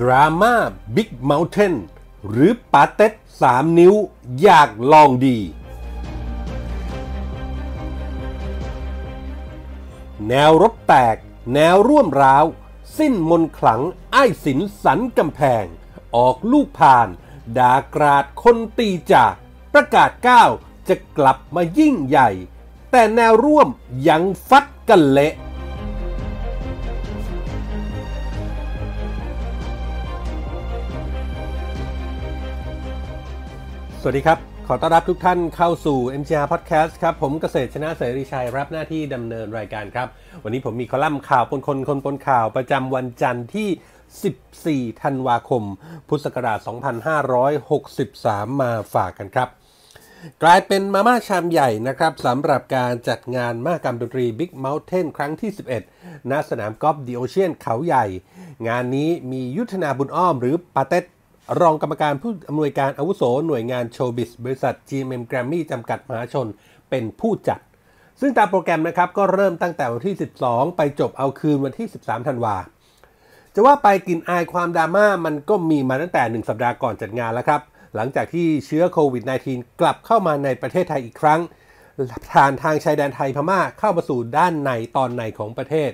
ดราม่าบิ๊กเมลเทนหรือปาเต็ด3นิ้ว อยากลองดี แนวรบแตก แนวร่วมร้าว สิ้นมนขลังไอ้สินสันกำแพง ออกลูกผ่าน ดากราดคนตีจากประกาศก้าวจะกลับมายิ่งใหญ่ แต่แนวร่วมยังฟัดกันเละสวัสดีครับ ขอต้อนรับทุกท่านเข้าสู่ MGR Podcast ครับ ผมเกษตรชนะเสรีชัยรับหน้าที่ดำเนินรายการครับ วันนี้ผมมีคอลัมน์ข่าวปนคนคนปนข่าวประจำวันจันทร์ที่ 14 ธันวาคม พุทธศักราช 2563 มาฝากกันครับ กลายเป็นมาม่าชามใหญ่นะครับสำหรับการจัดงานมหกรรมดนตรี Big Mountain ครั้งที่ 11 ณ สนามกอล์ฟดิโอเชียนเขาใหญ่ งานนี้มียุทธนาบุญอ้อมหรือปาเต็ดรองกรรมการผู้อำนวยการอาวุโส หน่วยงานโชบิส บริษัท GMM Grammy จำกัดมหาชนเป็นผู้จัด ซึ่งตามโปรแกรมนะครับ ก็เริ่มตั้งแต่วันที่ 12 ไปจบเอาคืนวันที่ 13 ธันวาจะว่าไปกลิ่นอายความดราม่ามันก็มีมาตั้งแต่ 1 สัปดาห์ก่อนจัดงานแล้วครับหลังจากที่เชื้อโควิด -19 กลับเข้ามาในประเทศไทยอีกครั้งผ่านทางชายแดนไทยพม่าเข้ามาสู่ด้านในตอนในของประเทศ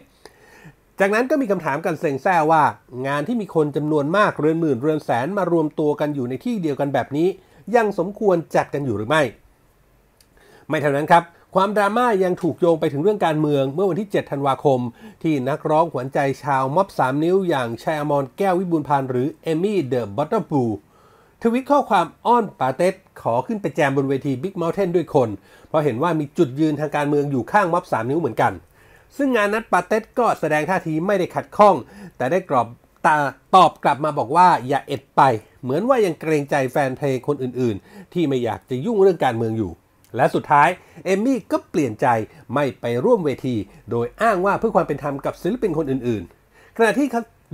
จากนั้นก็มีคำถามกันเซ็งแซ่ว่างานที่มีคนจำนวนมากเรือนหมื่นเรือนแสนมารวมตัวกันอยู่ในที่เดียวกันแบบนี้ ยังสมควรจัดกันอยู่หรือไม่ ไม่เท่านั้นครับ ความดราม่ายังถูกโยงไปถึงเรื่องการเมืองเมื่อวันที่ 7 ธันวาคม ที่นักร้องหัวใจชาวม็อบ3นิ้วอย่างชัยอมรแก้ววิบูลพันธ์หรือเอมี่เดอะบัตเตอร์บลูทวิตข้อความอ้อนปาเต็ขอขึ้นไปแจมบนเวทีบิ๊กเมลเทนด้วยคน เพราะเห็นว่ามีจุดยืนทางการเมืองอยู่ข้างม็อบ 3 นิ้วเหมือนกันซึ่งงานนั้นปาเต็ก็แสดงท่าทีไม่ได้ขัดข้อง แต่ได้กรอบตาตอบกลับมาบอกว่าอย่าเอ็ดไป เหมือนว่ายังเกรงใจแฟนเพลงคนอื่นๆ ที่ไม่อยากจะยุ่งเรื่องการเมืองอยู่ และสุดท้ายเอมมี่ก็เปลี่ยนใจไม่ไปร่วมเวทีโดยอ้างว่าเพื่อความเป็นธรรม กับศิลปินคนอื่นๆ ขณะที่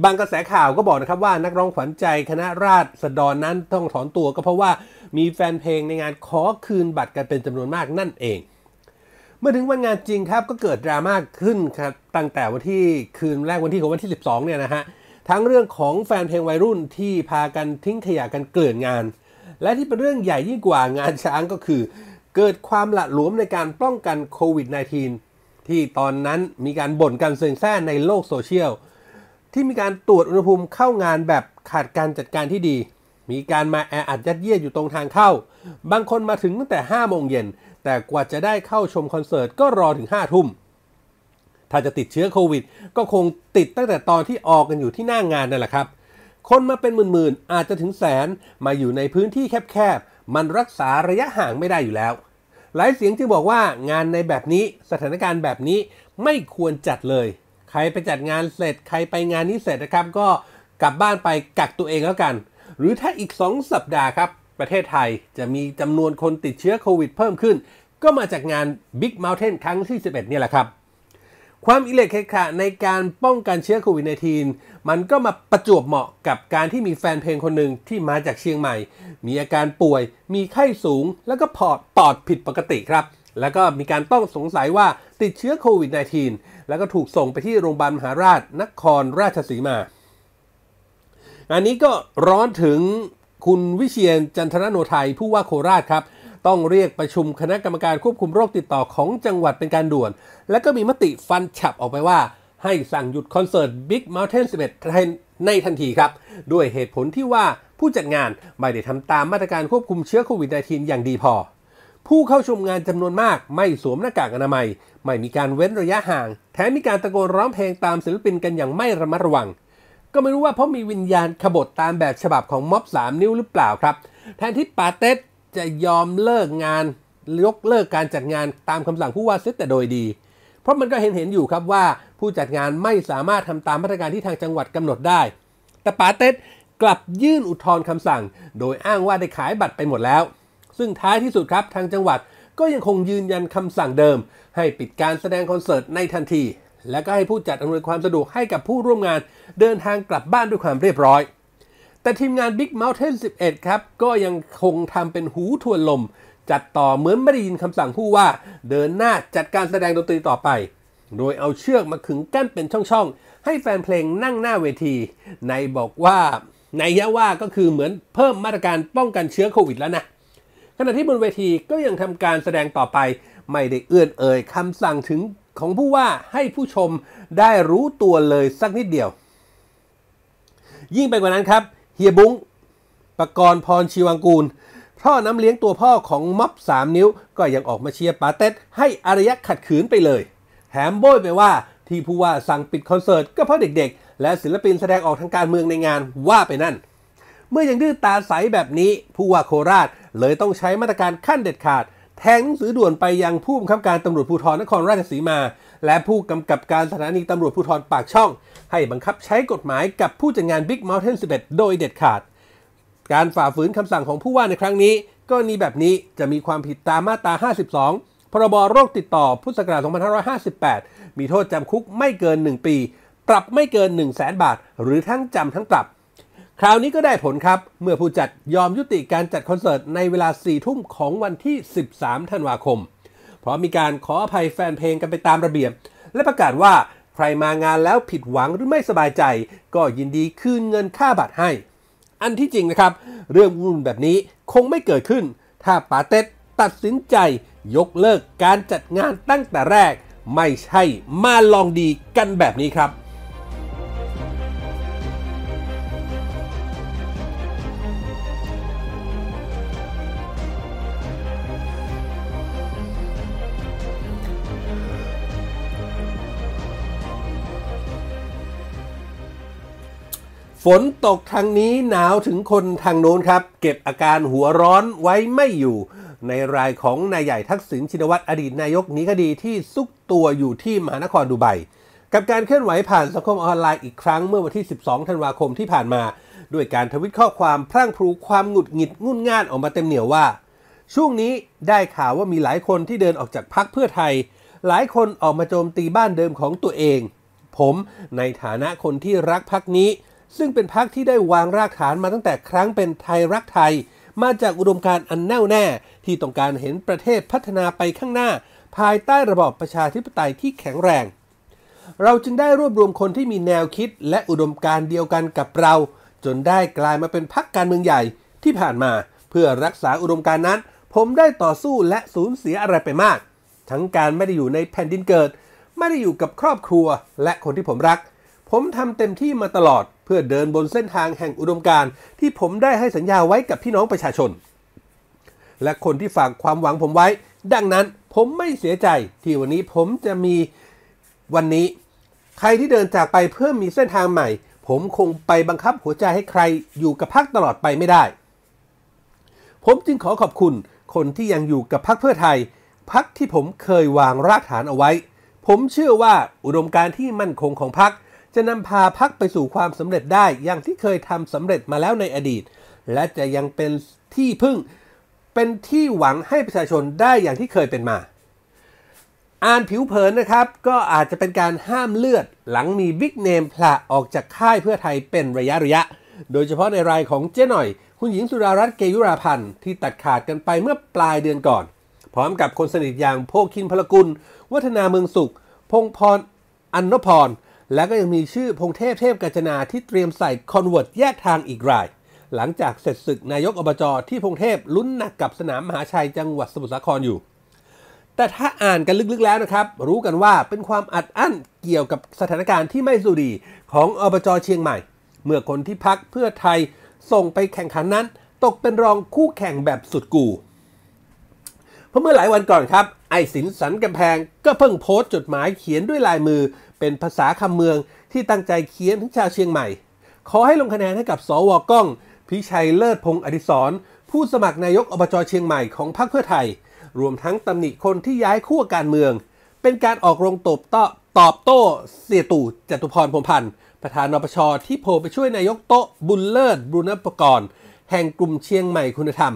บางกระแสข่าวก็บอกนะครับว่านักร้องขวัญใจคณะราษฎรนั้นต้องถอนตัวก็เพราะว่ามีแฟนเพลงในงานขอคืนบัตรกันเป็นจำนวนมากนั่นเองเมื่อถึงวันงานจริงครับก็เกิดดราม่าขึ้นครับตั้งแต่วันที่คืนแรกวันที่ของวันที่ 12 เนี่ยนะฮะ ทั้งเรื่องของแฟนเพลงวัยรุ่นที่พากันทิ้งขยะกันเกลื่อนงาน และที่เป็นเรื่องใหญ่ยิ่งกว่างานช้างก็คือ เกิดความละหลวมในการป้องกันโควิด -19 ที่ตอนนั้นมีการบ่นกันเซ็งแซ่ในโลกโซเชียล ที่มีการตรวจอุณหภูมิเข้างานแบบขาดการจัดการที่ดี มีการมาแออัดยัดเยียดอยู่ตรงทางเข้า บางคนมาถึงตั้งแต่5โมงเย็นแต่กว่าจะได้เข้าชมคอนเสิร์ตก็รอถึง 5 ทุ่ม ถ้าจะติดเชื้อโควิด ก็คงติดตั้งแต่ตอนที่ออกกันอยู่ที่หน้างงานนั่นแหละครับ คนมาเป็นหมื่นๆ อาจจะถึงแสนมาอยู่ในพื้นที่แคบๆ มันรักษาระยะห่างไม่ได้อยู่แล้ว หลายเสียงจึงบอกว่างานในแบบนี้สถานการณ์แบบนี้ไม่ควรจัดเลย ใครไปจัดงานเสร็จ ใครไปงานนี้เสร็จนะครับ ก็กลับบ้านไปกักตัวเองแล้วกัน หรือถ้าอีก 2 สัปดาห์ครับประเทศไทยจะมีจำนวนคนติดเชื้อโควิดเพิ่มขึ้น ก็มาจากงาน Big Mountain ครั้งที่ 11 เนี่ยแหละครับ ความอิเล็กขะในการป้องกันเชื้อโควิด -19 มันก็มาประจวบเหมาะกับการที่มีแฟนเพลงคนหนึ่งที่มาจากเชียงใหม่ มีอาการป่วยมีไข้สูง แล้วก็ปอดปอดผิดปกติครับ แล้วก็มีการต้องสงสัยว่าติดเชื้อโควิด -19 แล้วก็ถูกส่งไปที่โรงพยาบาลมหาราช นครราชสีมางานนี้ก็ร้อนถึงคุณวิเชียนจันทรโนไทยผู้ว่าโคราชครับ ต้องเรียกประชุมคณะกรรมการควบคุมโรคติดต่อของจังหวัดเป็นการด่วน และก็มีมติฟันฉับออกไปว่า ให้สั่งหยุดคอนเสิร์ต Big Mountain 11ในทันทีครับ ด้วยเหตุผลที่ว่าผู้จัดงาน ไม่ได้ทำตามมาตรการควบคุมเชื้อโควิด -19 อย่างดีพอ ผู้เข้าชมงานจำนวนมากไม่สวมหน้ากากอนามัยไม่มีการเว้นระยะห่างแถมมีการตะโกนร้องเพลงตามศิลปินกันอย่างไม่ระมัดระวังก็ไม่รู้ว่าเพราะมีวิญญาณขบฏตามแบบฉบับของม็อบสามนิ้วหรือเปล่าครับ แทนที่ปาเต็ดจะยอมเลิกงาน ยกเลิกการจัดงานตามคำสั่งผู้ว่าซึแต่โดยดี เพราะมันก็เห็นเห็นอยู่ครับว่าผู้จัดงานไม่สามารถทำตามมาตรการที่ทางจังหวัดกำหนดได้ แต่ปาเต็ดกลับยื่นอุทธรณ์คำสั่ง โดยอ้างว่าได้ขายบัตรไปหมดแล้ว ซึ่งท้ายที่สุดครับทางจังหวัดก็ยังคงยืนยันคำสั่งเดิม ให้ปิดการแสดงคอนเสิร์ตในทันทีและก็ให้ผู้จัดอำนวยความสะดวกให้กับผู้ร่วมงาน เดินทางกลับบ้านด้วยความเรียบร้อย แต่ทีมงาน Big Mountain 11 ครับ ก็ยังคงทำเป็นหูทวนลม จัดต่อเหมือนไม่ได้ยินคำสั่งผู้ว่าเดินหน้าจัดการแสดงดนตรีต่อไป โดยเอาเชือกมาขึงกั้นเป็นช่องๆ ให้แฟนเพลงนั่งหน้าเวทีในบอกว่า ในยะว่าก็คือเหมือนเพิ่มมาตรการป้องกันเชื้อโควิดแล้วนะขณะที่บนเวทีก็ยังทำการแสดงต่อไปไม่ได้เอื้อนเอ่ยคำสั่งถึงของผู้ว่าให้ผู้ชมได้รู้ตัวเลยสักนิดเดียว ยิ่งไปกว่านั้นครับ เฮียบุ้งปกรณ์พรชีวังกูล พ่อน้ำเลี้ยงตัวพ่อของม็อบ3นิ้วก็ยังออกมาเชียร์ปาเต็ดให้อารยะขัดขืนไปเลยแถมโบยไปว่าที่ผู้ว่าสั่งปิดคอนเสิร์ตก็เพราะเด็กๆ และศิลปินแสดงออกทางการเมืองในงานว่าไปนั่น เมื่อยังดื้อตาใสแบบนี้ผู้ว่าโคราชเลยต้องใช้มาตรการขั้นเด็ดขาดแทงหนังสือด่วนไปยังผู้บังคับการตำรวจภูธรนครราชสีมา และผู้กำกับการสถานีตำรวจภูธรปากช่อง ให้บังคับใช้กฎหมายกับผู้จัดงาน Big Mountain 11 โดยเด็ดขาด การฝ่าฝืนคำสั่งของผู้ว่าในครั้งนี้ ก็นีแบบนี้จะมีความผิดตามมาตรา 52 พรบโรคติดต่อ พุทธศักราช 2558 มีโทษจำคุกไม่เกิน 1 ปี ปรับไม่เกิน 1 0 0 0 0แบาท หรือทั้งจำทั้งปรับคราวนี้ก็ได้ผลครับเมื่อผู้จัดยอมยุติการจัดคอนเสิร์ตในเวลา4ทุ่มของวันที่ 13ธันวาคม เพราะมีการขออภัยแฟนเพลงกันไปตามระเบียบ และประกาศว่าใครมางานแล้วผิดหวังหรือไม่สบายใจก็ยินดีคืนเงินค่าบัตรให้ อันที่จริงนะครับ เรื่องวุ่นแบบนี้คงไม่เกิดขึ้น ถ้าปาเต็ดตัดสินใจยกเลิกการจัดงานตั้งแต่แรก ไม่ใช่มาลองดีกันแบบนี้ครับฝนตกทางนี้หนาวถึงคนทางโน้นครับ เก็บอาการหัวร้อนไว้ไม่อยู่ ในรายของนายใหญ่ทักษิณชินวัตรอดีตนายกนี้คดีที่ซุกตัวอยู่ที่มหานครดูไบ กับการเคลื่อนไหวผ่านสังคมออนไลน์อีกครั้งเมื่อวันที่12 ธันวาคมที่ผ่านมา ด้วยการทวิตข้อความพร่างพรูความหงุดหงิดงุ่นง่านออกมาเต็มเหนียวว่า ช่วงนี้ได้ข่าวว่ามีหลายคนที่เดินออกจากพักเพื่อไทย หลายคนออกมาโจมตีบ้านเดิมของตัวเอง ผมในฐานะคนที่รักพักนี้ซึ่งเป็นพักที่ได้วางรากฐานมาตั้งแต่ครั้งเป็นไทยรักไทย มาจากอุดมการณ์อันแน่วแน่ ที่ต้องการเห็นประเทศพัฒนาไปข้างหน้า ภายใต้ระบอบประชาธิปไตยที่แข็งแรง เราจึงได้รวบรวมคนที่มีแนวคิด และอุดมการณ์เดียวกันกับเรา จนได้กลายมาเป็นพักการเมืองใหญ่ที่ผ่านมา เพื่อรักษาอุดมการณ์นั้น ผมได้ต่อสู้และสูญเสียอะไรไปมาก ทั้งการไม่ได้อยู่ในแผ่นดินเกิด ไม่ได้อยู่กับครอบครัวและคนที่ผมรัก ผมทำเต็มที่มาตลอดเพื่อเดินบนเส้นทางแห่งอุดมการณ์ที่ผมได้ให้สัญญาไว้กับพี่น้องประชาชน และคนที่ฝากความหวังผมไว้ ดังนั้นผมไม่เสียใจที่วันนี้ผมจะมีวันนี้ ใครที่เดินจากไปเพื่อมีเส้นทางใหม่ ผมคงไปบังคับหัวใจให้ใครอยู่กับพักตลอดไปไม่ได้ ผมจึงขอขอบคุณ คนที่ยังอยู่กับพักเพื่อไทยพักที่ผมเคยวางรากฐานเอาไว้ ผมเชื่อว่าอุดมการที่มั่นคงของพักจะนำพาพักไปสู่ความสำเร็จได้อย่างที่เคยทำสำเร็จมาแล้วในอดีต และจะยังเป็นที่พึ่ง เป็นที่หวังให้ประชาชนได้อย่างที่เคยเป็นมา อ่านผิวเผินนะครับ ก็อาจจะเป็นการห้ามเลือด หลังมีบิ๊กเนมพละออกจากค่ายเพื่อไทยเป็นระยะระยะ โดยเฉพาะในรายของเจ๊หน่อย คุณหญิงสุดารัตน์เกยุราพันธ์ที่ตัดขาดกันไปเมื่อปลายเดือนก่อน พร้อมกับคนสนิทอย่างโพคินพลกุลวัฒนาเมืองสุข พงพรอันนพรแล้วก็ยังมีชื่อพงเทพเทพกาญจนาที่เตรียมใส่คอนเวิร์ตแยกทางอีกราย หลังจากเสร็จศึกนายกอบจอที่พงเทพลุ้นหนักกับสนามมหาชัยจังหวัดสมุทรสาครอยู่ แต่ถ้าอ่านกันลึกๆแล้วนะครับ รู้กันว่าเป็นความอัดอั้นเกี่ยวกับสถานการณ์ที่ไม่สุดี ของอบจเชียงใหม่ เมื่อคนที่พักเพื่อไทยส่งไปแข่งขันนั้น ตกเป็นรองคู่แข่งแบบสุดกูเพราะเมื่อหลายวันก่อนครับไอสินสันกำแพง ก็เพิ่งโพสต์จดหมายเขียนด้วยลายมือเป็นภาษาคำเมืองที่ตั้งใจเขียนถึงชาวเชียงใหม่ ขอให้ลงคะแนนให้กับสวก้อง พิชัยเลิศพงศ์อดิศรผู้สมัครนายกอบจเชียงใหม่ของพรรคเพื่อไทย รวมทั้งตำหนิคนที่ย้ายขั้วการเมือง เป็นการออกรงตบโต้ตอบโต้เสียตู่จตุพรพรมพันธ์ประธานนปชที่โผล่ไปช่วยนายกโต๊ะบุญเลิศบุญปกรณ์ แห่งกลุ่มเชียงใหม่คุณธรรม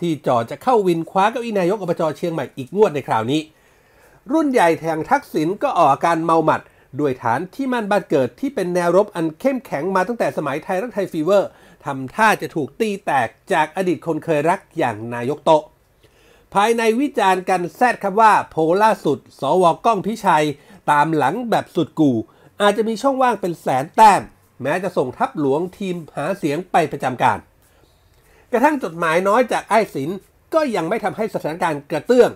ที่จ่อจะเข้าวินคว้าเก้าอี้นายกอบจเชียงใหม่อีกงวดในคราวนี้รุ่นใหญ่แห่งทักษิณก็ออกอาการเมาหมัด ด้วยฐานที่มั่นบ้านเกิดที่เป็นแนวรบอันเข้มแข็งมาตั้งแต่สมัยไทยรักไทยฟีเวอร์ทำท่าจะถูกตีแตกจากอดีตคนเคยรักอย่างนายกโต ภายในวิจารณ์กันแซดครับว่าโพล่าสุด สวก้องพิชัย ตามหลังแบบสุดกู่ อาจจะมีช่องว่างเป็นแสนแต้มแม้จะส่งทัพหลวงทีมหาเสียงไปประจำการ กระทั่งจดหมายน้อยจากไอ้ศินก็ยังไม่ทำให้สถานการณ์กระเตื้อง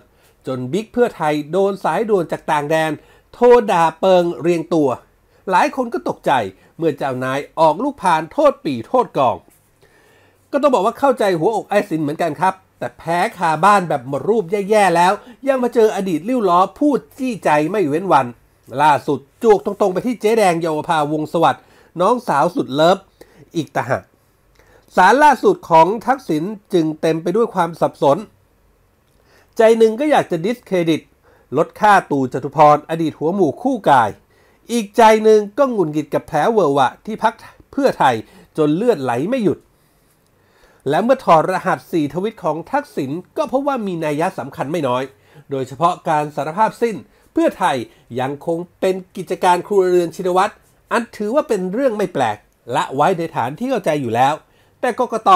จนบิ๊กเพื่อไทยโดนสายด่วนจากต่างแดน โทษด่าเปิงเรียงตัว หลายคนก็ตกใจเมื่อเจ้านาย ออกลูกผ่านโทษปีโทษกอง ก็ต้องบอกว่าเข้าใจหัวอกไอ้สินเหมือนกันครับ แต่แพ้คาบ้านแบบหมดรูปแย่ๆแล้ว ยังมาเจออดีตลิ้วล้อพูดจี้ใจไม่เว้นวัน ล่าสุดจูกตรงๆ ไปที่เจ๊แดงเยาวภาวงสวัสด์น้องสาวสุดเลิฟอีกตะหากสารล่าสุดของทักษิณจึงเต็มไปด้วยความสับสนใจหนึ่งก็อยากจะดิสเครดิต ลดค่าตู่จตุพรอดีตหัวหมู่คู่กาย อีกใจหนึ่งก็งุนหงิดกับแผลเวอร์วะ ที่พักเพื่อไทยจนเลือดไหลไม่หยุด และเมื่อถอดรหัสสี่ทวิตของทักษิณก็พบว่ามีนัยยะสำคัญไม่น้อย โดยเฉพาะการสารภาพสิ้นเพื่อไทยยังคงเป็นกิจการครัวเรือนชินวัตรอันถือว่าเป็นเรื่องไม่แปลกละไว้ในฐานที่เข้าใจอยู่แล้ว แต่กกต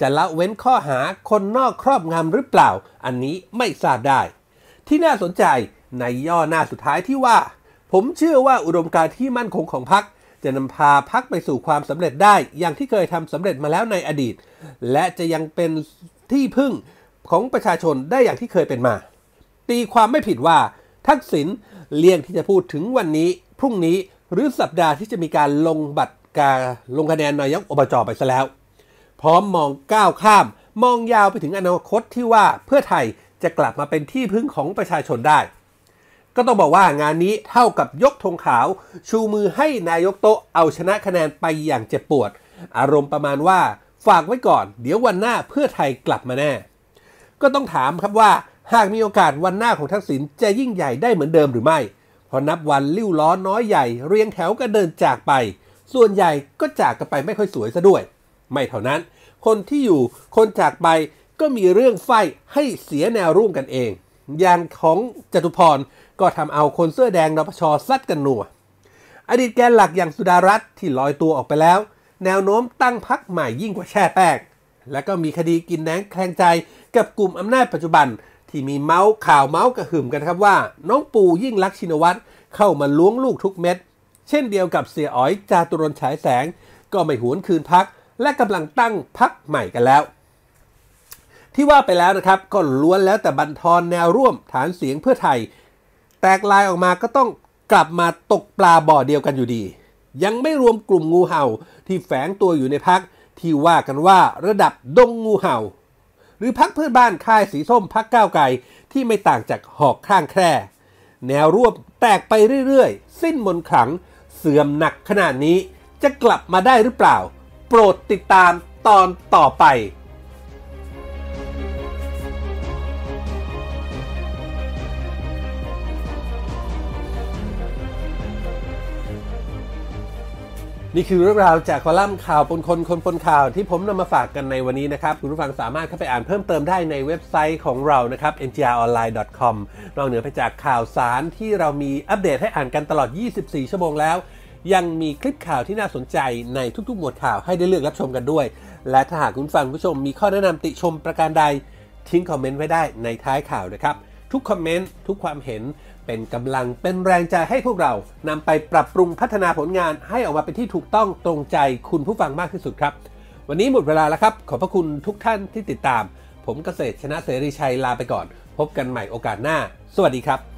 จะละเว้นข้อหาคนนอกครอบงำหรือเปล่า อันนี้ไม่ทราบได้ ที่น่าสนใจในย่อหน้าสุดท้ายที่ว่า ผมเชื่อว่าอุดมการที่มั่นคงของพรรคจะนำพาพรรคไปสู่ความสำเร็จได้ อย่างที่เคยทำสำเร็จมาแล้วในอดีต และจะยังเป็นที่พึ่งของประชาชนได้อย่างที่เคยเป็นมา ตีความไม่ผิดว่า ทักษิณเลี่ยงที่จะพูดถึงวันนี้ พรุ่งนี้ หรือสัปดาห์ที่จะมีการลงบัตรการลงคะแนนนายกอบจไปซะแล้วพร้อมมองก้าวข้าม มองยาวไปถึงอนาคตที่ว่าเพื่อไทยจะกลับมาเป็นที่พึ่งของประชาชนได้ ก็ต้องบอกว่างานนี้เท่ากับยกธงขาว ชูมือให้นายกโตเอาชนะคะแนนไปอย่างเจ็บปวด อารมณ์ประมาณว่าฝากไว้ก่อนเดี๋ยววันหน้าเพื่อไทยกลับมาแน่ ก็ต้องถามครับว่าหากมีโอกาสวันหน้าของทักษิณจะยิ่งใหญ่ได้เหมือนเดิมหรือไม่พอนับวันลิ้วล้อน้อยใหญ่เรียงแถวก็เดินจากไป ส่วนใหญ่ก็จากกันไปไม่ค่อยสวยซะด้วยไม่เท่านั้น คนที่อยู่คนจากไป ก็มีเรื่องไฟให้เสียแนวร่วมกันเองอย่างของจตุพรก็ทำเอาคนเสื้อแดงนปชซัดกันหนัว อดีตแกนหลักอย่างสุดารัตน์ที่ลอยตัวออกไปแล้ว แนวโน้มตั้งพักใหม่ยิ่งกว่าแช่แป้ง และก็มีคดีกินแนงแคลงใจ กับกลุ่มอำนาจปัจจุบันที่มีเมาส์ข่าวเมาส์กระหึ่มกันครับว่า น้องปูยิ่งรักชินวัตรเข้ามาล้วงลูกทุกเม็ด เช่นเดียวกับเสียอ๋อยจาตุรนฉายแสง ก็ไม่หวนคืนพักและกำลังตั้งพรรคใหม่กันแล้ว ที่ว่าไปแล้วนะครับ ก็ล้วนแล้วแต่บันทอนแนวร่วมฐานเสียงเพื่อไทย แตกลายออกมาก็ต้องกลับมาตกปลาบ่อเดียวกันอยู่ดี ยังไม่รวมกลุ่มงูเห่า ที่แฝงตัวอยู่ในพักที่ว่ากันว่าระดับดงงูเห่า หรือพักเพื่อนบ้านค่ายสีส้มพักก้าวไกลที่ไม่ต่างจากหอกข้างแคร่แนวร่วมแตกไปเรื่อยๆ สิ้นมนขลังเสื่อมหนักขนาดนี้ จะกลับมาได้หรือเปล่าโปรดติดตามตอนต่อไป นี่คือเรื่องราวจากคอลัมน์ข่าวปนคนคนปนข่าวที่ผมนำมาฝากกันในวันนี้นะครับคุณผู้ฟังสามารถเข้าไปอ่านเพิ่มเติมได้ในเว็บไซต์ของเรานะครับ ngronline.com นอกเหนือไปจากข่าวสารที่เรามีอัปเดตให้อ่านกันตลอด 24 ชั่วโมงแล้วยังมีคลิปข่าวที่น่าสนใจในทุกๆ หมวดข่าวให้ได้เลือกรับชมกันด้วย และถ้าหากคุณฟังผู้ชมมีข้อแนะนำติชมประการใดทิ้งคอมเมนต์ไว้ได้ในท้ายข่าวนะครับ ทุกคอมเมนต์ทุกความเห็นเป็นกำลังเป็นแรงใจให้พวกเรานำไปปรับปรุงพัฒนาผลงานให้ออกมาเป็นที่ถูกต้องตรงใจคุณผู้ฟังมากที่สุดครับ วันนี้หมดเวลาแล้วครับ ขอบพระคุณทุกท่านที่ติดตาม ผมเกษตรชนะเสรีชัยลาไปก่อน พบกันใหม่โอกาสหน้า สวัสดีครับ